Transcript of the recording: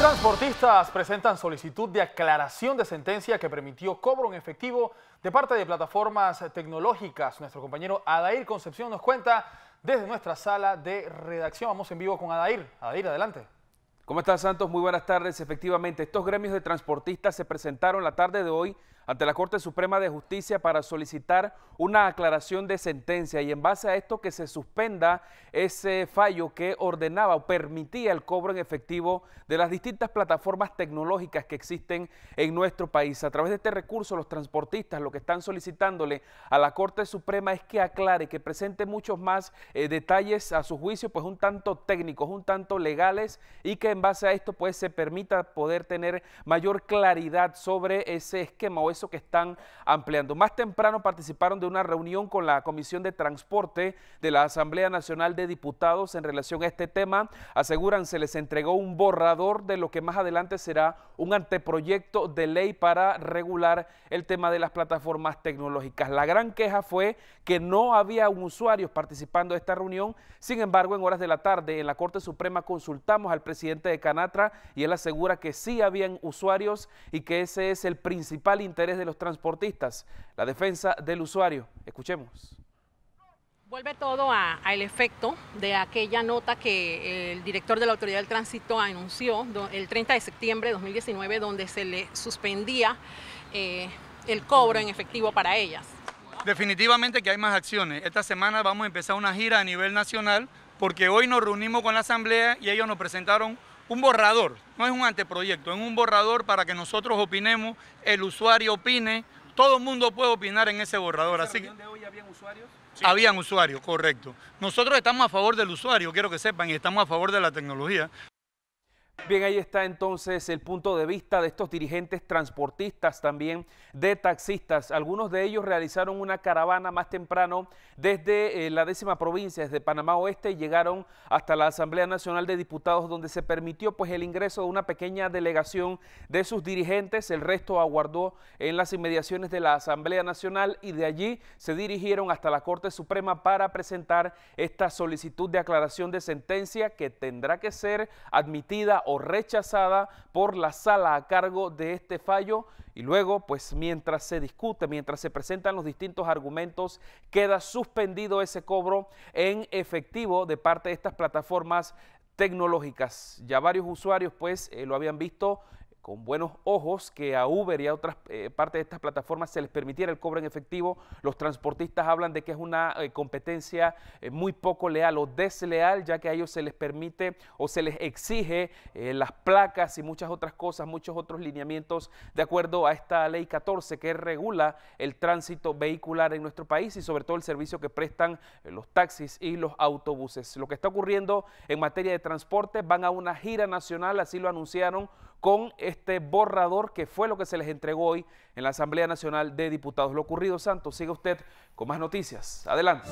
Transportistas presentan solicitud de aclaración de sentencia que permitió cobro en efectivo de parte de plataformas tecnológicas. Nuestro compañero Adair Concepción nos cuenta desde nuestra sala de redacción. Vamos en vivo con Adair. Adair, adelante. ¿Cómo estás, Santos? Muy buenas tardes. Efectivamente, estos gremios de transportistas se presentaron la tarde de hoy ante la Corte Suprema de Justicia para solicitar una aclaración de sentencia y en base a esto que se suspenda ese fallo que ordenaba o permitía el cobro en efectivo de las distintas plataformas tecnológicas que existen en nuestro país. A través de este recurso los transportistas lo que están solicitándole a la Corte Suprema es que aclare, que presente muchos más eh, detalles a su juicio, pues un tanto técnicos, un tanto legales y que en base a esto pues se permita poder tener mayor claridad sobre ese esquema o ese que están ampliando. Más temprano participaron de una reunión con la Comisión de Transporte de la Asamblea Nacional de Diputados en relación a este tema. Aseguran se les entregó un borrador de lo que más adelante será un anteproyecto de ley para regular el tema de las plataformas tecnológicas. La gran queja fue que no había usuarios participando de esta reunión. Sin embargo, en horas de la tarde en la Corte Suprema consultamos al presidente de Canatra y él asegura que sí habían usuarios y que ese es el principal interés de los transportistas, la defensa del usuario. Escuchemos. Vuelve todo al efecto de aquella nota que el director de la Autoridad del Tránsito anunció el 30 de septiembre de 2019, donde se le suspendía eh, el cobro en efectivo para ellas. Definitivamente que hay más acciones. Esta semana vamos a empezar una gira a nivel nacional porque hoy nos reunimos con la Asamblea y ellos nos presentaron un borrador, no es un anteproyecto, es un borrador para que nosotros opinemos, el usuario opine, todo el mundo puede opinar en ese borrador. ¿En así que, de hoy habían usuarios? Habían usuarios, correcto. Nosotros estamos a favor del usuario, quiero que sepan, y estamos a favor de la tecnología. Bien, ahí está entonces el punto de vista de estos dirigentes transportistas, también de taxistas. Algunos de ellos realizaron una caravana más temprano desde eh, la décima provincia, desde Panamá Oeste, y llegaron hasta la Asamblea Nacional de Diputados, donde se permitió pues el ingreso de una pequeña delegación de sus dirigentes. El resto aguardó en las inmediaciones de la Asamblea Nacional y de allí se dirigieron hasta la Corte Suprema para presentar esta solicitud de aclaración de sentencia que tendrá que ser admitida rechazada por la sala a cargo de este fallo y luego, pues mientras se discute, mientras se presentan los distintos argumentos, queda suspendido ese cobro en efectivo de parte de estas plataformas tecnológicas. Ya varios usuarios pues eh, lo habían visto con buenos ojos que a Uber y a otras eh, partes de estas plataformas se les permitiera el cobro en efectivo. Los transportistas hablan de que es una eh, competencia eh, muy poco leal o desleal, ya que a ellos se les permite o se les exige las placas y muchas otras cosas, muchos otros lineamientos de acuerdo a esta ley 14 que regula el tránsito vehicular en nuestro país y sobre todo el servicio que prestan los taxis y los autobuses. Lo que está ocurriendo en materia de transporte van a una gira nacional, así lo anunciaron con este borrador que fue lo que se les entregó hoy en la Asamblea Nacional de Diputados. Lo ocurrido, Santos, sigue usted con más noticias. Adelante.